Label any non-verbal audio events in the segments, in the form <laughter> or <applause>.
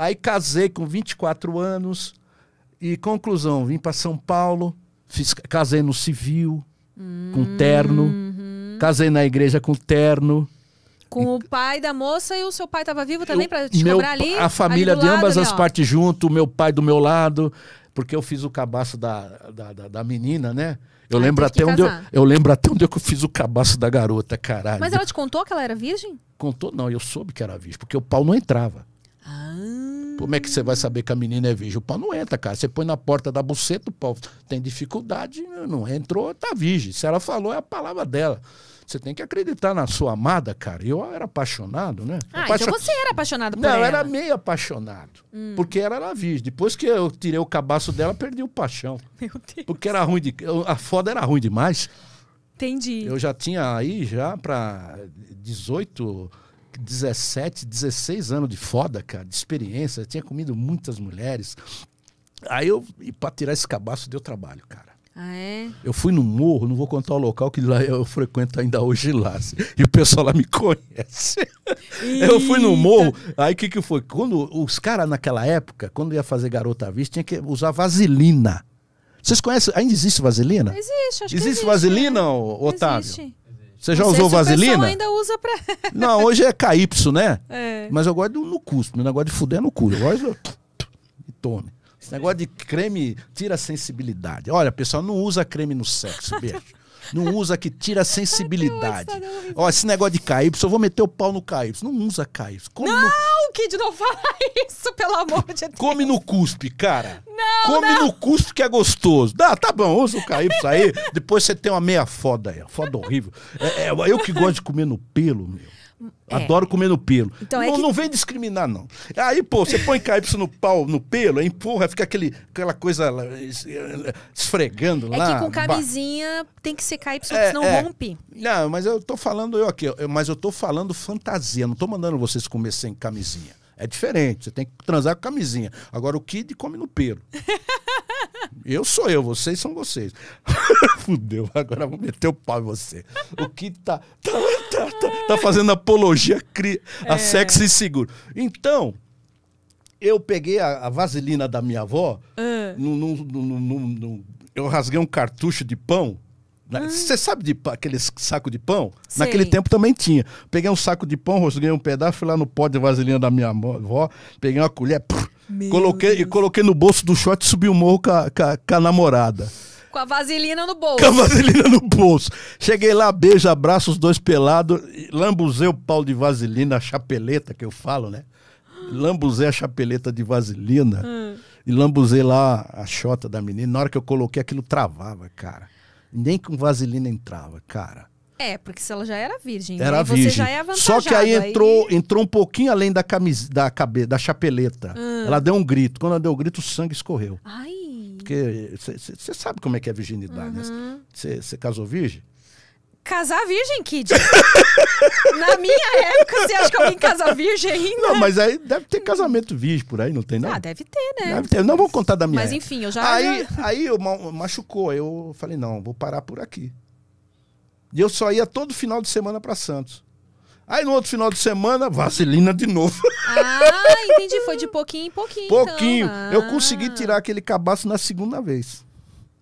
Aí casei com 24 anos e conclusão, vim para São Paulo, fiz, casei no civil, com hum, terno, uhum. casei na igreja com terno. Com e, o pai da moça e o seu pai estava vivo também para te meu, cobrar ali? A família ali de ambas lado, as partes junto, o meu pai do meu lado, porque eu fiz o cabaço da, da, da, da menina, né? Eu, ah, lembro até onde eu, eu lembro até onde eu fiz o cabaço da garota, caralho. Mas ela te contou que ela era virgem? Contou, não, eu soube que era virgem, porque o pau não entrava. Como é que você vai saber que a menina é virgem? O pau não entra, cara. Você põe na porta da buceta, o pau tem dificuldade, não entrou, tá virgem. Se ela falou, é a palavra dela. Você tem que acreditar na sua amada, cara. Eu era apaixonado, né? Ah, Apaixon... então você era apaixonado por não, ela. Não, eu era meio apaixonado. Hum. Porque ela era virgem. Depois que eu tirei o cabaço dela, perdi o paixão. <laughs> Meu Deus. Porque era ruim de... A foda era ruim demais. Entendi. Eu já tinha aí já para 18 17, 16 anos de foda, cara, de experiência, eu tinha comido muitas mulheres. Aí eu, e pra tirar esse cabaço deu trabalho, cara. Ah, é? Eu fui no morro, não vou contar o local que lá eu frequento ainda hoje lá. Assim, e o pessoal lá me conhece. <laughs> Eu fui no morro, aí o que, que foi? Quando os caras naquela época, quando ia fazer garota à vista, tinha que usar vaselina. Vocês conhecem? Ainda existe vaselina? Existe, acho existe que existe. Vaselina, né? Otávio? Existe. Você já usou vaselina? ainda usa pra. <laughs> não, hoje é KY, né? É. Mas eu gosto do, no cu. Meu negócio de fuder é no cu. Eu gosto. <laughs> e tome. Esse negócio de creme tira a sensibilidade. Olha, pessoal, não usa creme no sexo, beijo. Não usa que tira a sensibilidade. Ó, esse negócio de KY, eu vou meter o pau no KY. Não usa KY. Come não, no... Kid, não fala <laughs> isso, pelo amor de Deus. Come no cuspe, cara. Não, Come não. no cuspe que é gostoso. Dá, tá bom, usa o KY aí. Depois você tem uma meia foda aí. Foda horrível. É, é, eu que gosto de comer no pelo, meu. É. Adoro comer no pelo. Então é não, é que... não vem discriminar, não. Aí, pô, você põe KY no pau, no pelo, aí empurra, fica aquele, aquela coisa é, esfregando é lá. É que com camisinha ba... tem que ser KY, é, senão é. rompe. Não, mas eu tô falando eu aqui, mas eu tô falando fantasia, não tô mandando vocês comer sem camisinha. É diferente, você tem que transar com camisinha. Agora o Kid come no pelo. <laughs> eu sou eu, vocês são vocês. <laughs> Fudeu, agora vou meter o pau em você. O Kid tá... tá tá, tá, tá, fazendo apologia cri... é. a sexo inseguro. Então, eu peguei a, a vaselina da minha avó, ah. eu rasguei um cartucho de pão. Né? Ah. Você sabe de aquele saco de pão? Naquele tempo também tinha. Peguei um saco de pão, rasguei um pedaço, fui lá no pó de vaselina da minha avó, peguei uma colher, coloquei, e coloquei no bolso do short e subi o morro com a, com a, com a namorada. Com a vaselina no bolso. Com a vaselina no bolso. Cheguei lá, beijo, abraço, os dois pelados, lambuzei o pau de vaselina, a chapeleta que eu falo, né? Lambuzei a chapeleta de vaselina hum. e lambuzei lá a chota da menina. Na hora que eu coloquei aquilo, travava, cara. Nem com vaselina entrava, cara. É, porque se ela já era virgem, né? era virgem. você já é avantajado. Só que aí entrou, aí... entrou um pouquinho além da camisa, da, cabe, da chapeleta. Hum. Ela deu um grito. Quando ela deu o um grito, o sangue escorreu. Ai porque você sabe como é que é a virginidade, né? uhum. né? Você casou virgem? Casar virgem, Kid. <laughs> Na minha época, você acha que alguém casa virgem ainda? Não, mas aí deve ter casamento virgem por aí, não tem nada. Ah, deve ter, né? Deve ter. Não vou contar da minha. Mas época. enfim, eu já. Aí, <laughs> aí eu machucou. Eu falei, não, vou parar por aqui. E eu só ia todo final de semana para Santos. Aí no outro final de semana, vaselina de novo. <laughs> Ah, entendi. Foi de pouquinho em pouquinho. Então. Pouquinho. Então. Ah. Eu consegui tirar aquele cabaço na segunda vez.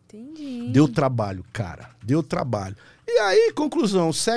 Entendi. Deu trabalho, cara. Deu trabalho. E aí, conclusão, sexo.